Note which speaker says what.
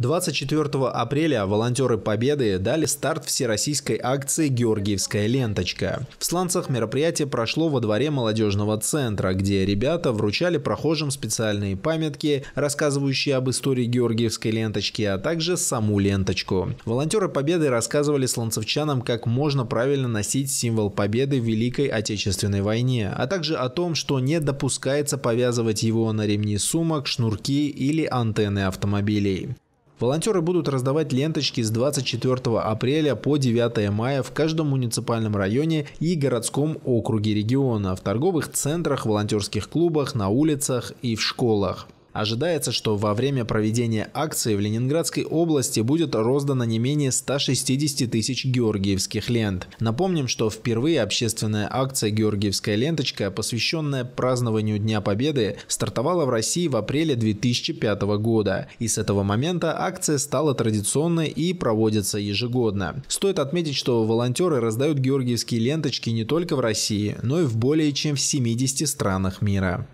Speaker 1: 24 апреля волонтеры Победы дали старт всероссийской акции «Георгиевская ленточка». В Сланцах мероприятие прошло во дворе молодежного центра, где ребята вручали прохожим специальные памятки, рассказывающие об истории Георгиевской ленточки, а также саму ленточку. Волонтеры Победы рассказывали сланцевчанам, как можно правильно носить символ Победы в Великой Отечественной войне, а также о том, что не допускается повязывать его на ремни сумок, шнурки или антенны автомобилей. Волонтеры будут раздавать ленточки с 24 апреля по 9 мая в каждом муниципальном районе и городском округе региона, в торговых центрах, волонтерских клубах, на улицах и в школах. Ожидается, что во время проведения акции в Ленинградской области будет роздано не менее 160 тысяч георгиевских лент. Напомним, что впервые общественная акция «Георгиевская ленточка», посвященная празднованию Дня Победы, стартовала в России в апреле 2005 года. И с этого момента акция стала традиционной и проводится ежегодно. Стоит отметить, что волонтеры раздают георгиевские ленточки не только в России, но и в более чем в 70 странах мира.